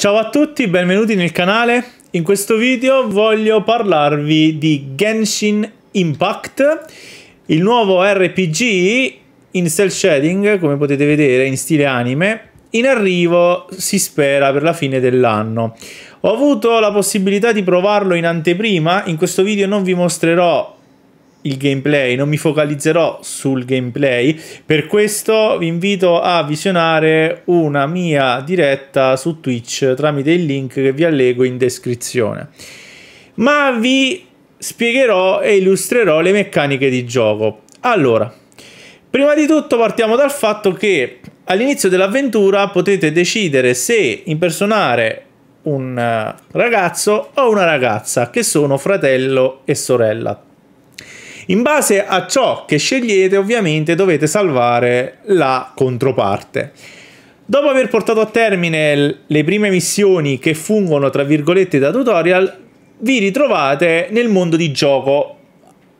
Ciao a tutti, benvenuti nel canale. In questo video voglio parlarvi di Genshin Impact, il nuovo RPG in cell shading, come potete vedere, in stile anime, in arrivo si spera per la fine dell'anno. Ho avuto la possibilità di provarlo in anteprima, in questo video non vi mostrerò il gameplay, non mi focalizzerò sul gameplay, per questo vi invito a visionare una mia diretta su Twitch tramite il link che vi allego in descrizione. Ma vi spiegherò e illustrerò le meccaniche di gioco. Allora, prima di tutto partiamo dal fatto che all'inizio dell'avventura potete decidere se impersonare un eh, ragazzo o una ragazza che sono fratello e sorella in base a ciò che scegliete, ovviamente dovete salvare la controparte. Dopo aver portato a termine le prime missioni che fungono tra virgolette da tutorial, vi ritrovate nel mondo di gioco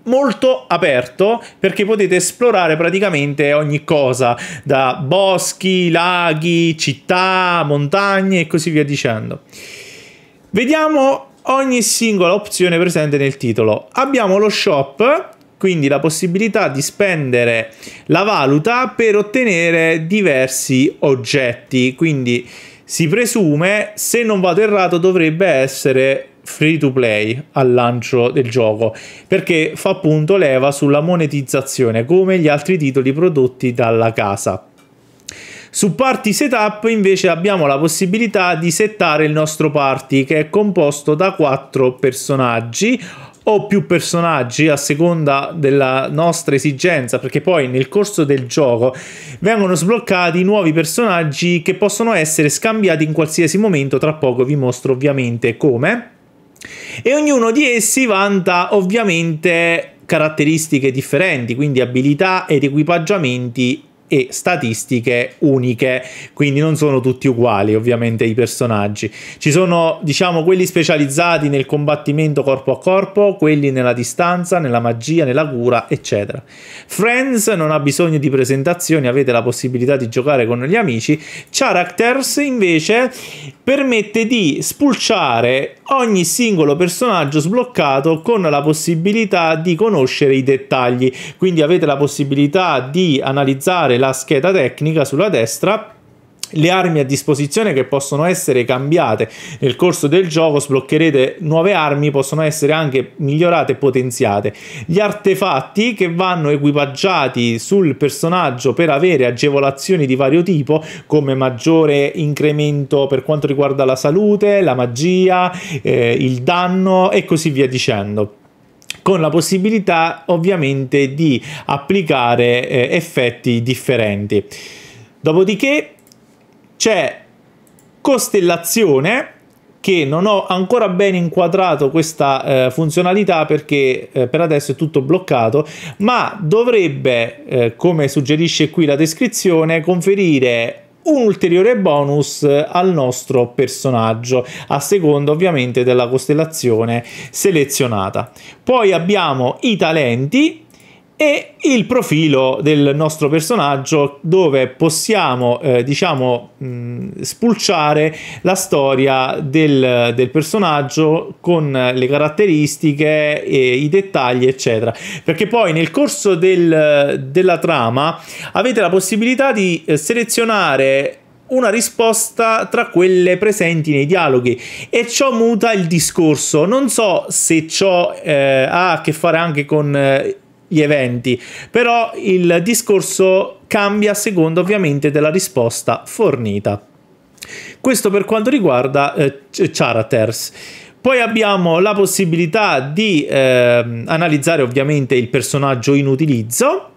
molto aperto perché potete esplorare praticamente ogni cosa, da boschi, laghi, città, montagne e così via dicendo. Vediamo ogni singola opzione presente nel titolo. Abbiamo lo shop quindi la possibilità di spendere la valuta per ottenere diversi oggetti, quindi si presume, se non vado errato, dovrebbe essere free to play al lancio del gioco perché fa appunto leva sulla monetizzazione come gli altri titoli prodotti dalla casa. Su party setup invece abbiamo la possibilità di settare il nostro party che è composto da quattro personaggi o più personaggi a seconda della nostra esigenza, perché poi nel corso del gioco vengono sbloccati nuovi personaggi che possono essere scambiati in qualsiasi momento, tra poco vi mostro ovviamente come. E ognuno di essi vanta ovviamente caratteristiche differenti, quindi abilità ed equipaggiamenti e statistiche uniche, quindi non sono tutti uguali ovviamente i personaggi. Ci sono diciamo quelli specializzati nel combattimento corpo a corpo, quelli nella distanza, nella magia, nella cura, eccetera. Friends non ha bisogno di presentazioni, avete la possibilità di giocare con gli amici. Characters invece permette di spulciare ogni singolo personaggio sbloccato con la possibilità di conoscere i dettagli quindi avete la possibilità di analizzare la scheda tecnica sulla destra le armi a disposizione che possono essere cambiate nel corso del gioco, sbloccherete nuove armi, possono essere anche migliorate e potenziate. Gli artefatti che vanno equipaggiati sul personaggio per avere agevolazioni di vario tipo, come maggiore incremento per quanto riguarda la salute, la magia, eh, il danno e così via dicendo con la possibilità ovviamente di applicare eh, effetti differenti. Dopodiché c'è costellazione che non ho ancora ben inquadrato questa eh, funzionalità perché eh, per adesso è tutto bloccato, ma dovrebbe, eh, come suggerisce qui la descrizione, conferire un ulteriore bonus eh, al nostro personaggio, a seconda ovviamente della costellazione selezionata. Poi abbiamo i talenti e il profilo del nostro personaggio dove possiamo eh, diciamo mh, spulciare la storia del, del, personaggio con le caratteristiche e i dettagli eccetera perché poi nel corso del, della trama avete la possibilità di eh, selezionare una risposta tra quelle presenti nei dialoghi e ciò muta il discorso. Non so se ciò eh, ha a che fare anche con eh, gli eventi. Però il discorso cambia a seconda ovviamente della risposta fornita. Questo per quanto riguarda eh, characters. Poi abbiamo la possibilità di eh, analizzare ovviamente il personaggio in utilizzo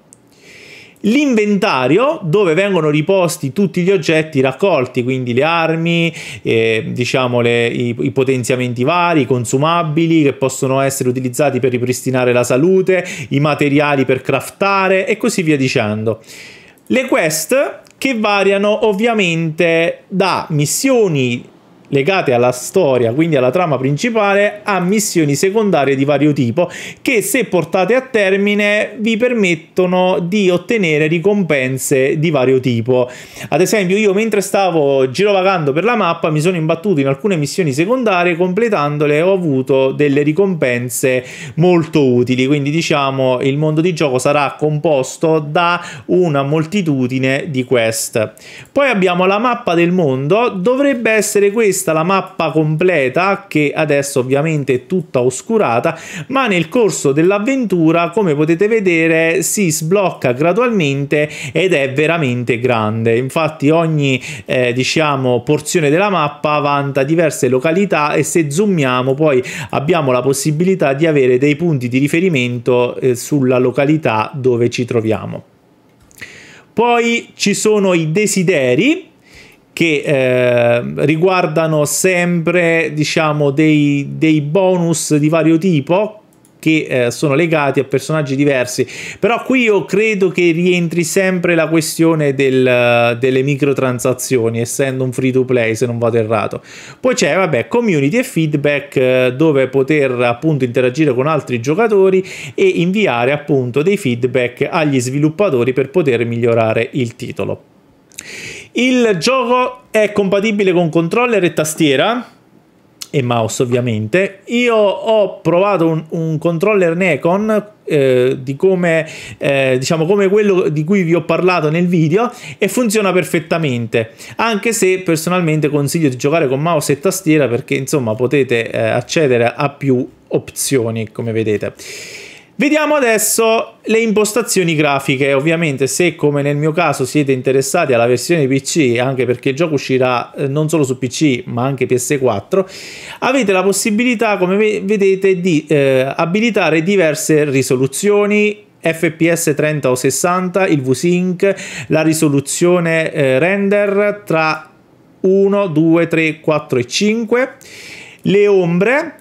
l'inventario dove vengono riposti tutti gli oggetti raccolti, quindi le armi, eh, diciamo le, i, i, potenziamenti vari, i consumabili che possono essere utilizzati per ripristinare la salute, i materiali per craftare e così via dicendo. Le quest che variano ovviamente da missioni legate alla storia, quindi alla trama principale, a missioni secondarie di vario tipo che se portate a termine vi permettono di ottenere ricompense di vario tipo. Ad esempio io mentre stavo girovagando per la mappa mi sono imbattuto in alcune missioni secondarie, completandole ho avuto delle ricompense molto utili, quindi diciamo il mondo di gioco sarà composto da una moltitudine di quest. Poi abbiamo la mappa del mondo, dovrebbe essere questa questa la mappa completa che adesso ovviamente è tutta oscurata ma nel corso dell'avventura come potete vedere si sblocca gradualmente ed è veramente grande infatti ogni eh, diciamo porzione della mappa vanta diverse località e se zoomiamo poi abbiamo la possibilità di avere dei punti di riferimento eh, sulla località dove ci troviamo poi ci sono i desideri che eh, riguardano sempre diciamo dei, dei, bonus di vario tipo che eh, sono legati a personaggi diversi però qui io credo che rientri sempre la questione del, delle microtransazioni essendo un free to play se non vado errato poi c'è vabbè community e feedback eh, dove poter appunto interagire con altri giocatori e inviare appunto dei feedback agli sviluppatori per poter migliorare il titolo il gioco è compatibile con controller e tastiera e mouse ovviamente. Io ho provato un, un controller Necon eh, di come eh, diciamo come quello di cui vi ho parlato nel video e funziona perfettamente anche se personalmente consiglio di giocare con mouse e tastiera perché insomma potete eh, accedere a più opzioni come vedete Vediamo adesso le impostazioni grafiche, ovviamente se come nel mio caso siete interessati alla versione PC, anche perché il gioco uscirà eh, non solo su PC ma anche PS4, avete la possibilità come vedete di eh, abilitare diverse risoluzioni, FPS 30 o 60, il VSync, la risoluzione eh, render tra 1, 2, 3, 4 e 5, le ombre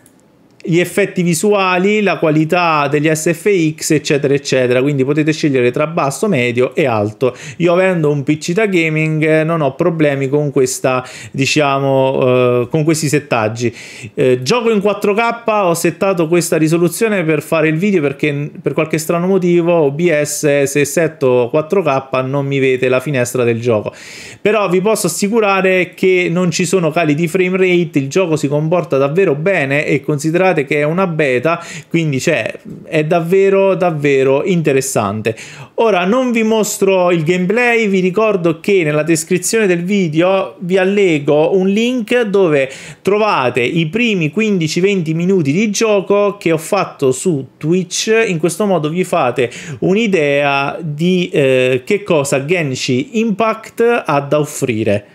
gli effetti visuali, la qualità degli SFX, eccetera, eccetera. Quindi potete scegliere tra basso, medio e alto. Io avendo un PC da gaming eh, non ho problemi con questa, diciamo, eh, con questi settaggi. Eh, gioco in 4K, ho settato questa risoluzione per fare il video perché per qualche strano motivo OBS se setto 4K non mi vede la finestra del gioco. Però vi posso assicurare che non ci sono cali di frame rate, il gioco si comporta davvero bene e considerate considerate che è una beta, quindi cioè, è davvero davvero interessante. Ora non vi mostro il gameplay, vi ricordo che nella descrizione del video vi allego un link dove trovate i primi 15-20 minuti di gioco che ho fatto su Twitch, in questo modo vi fate un'idea di eh, che cosa Genshin Impact ha da offrire.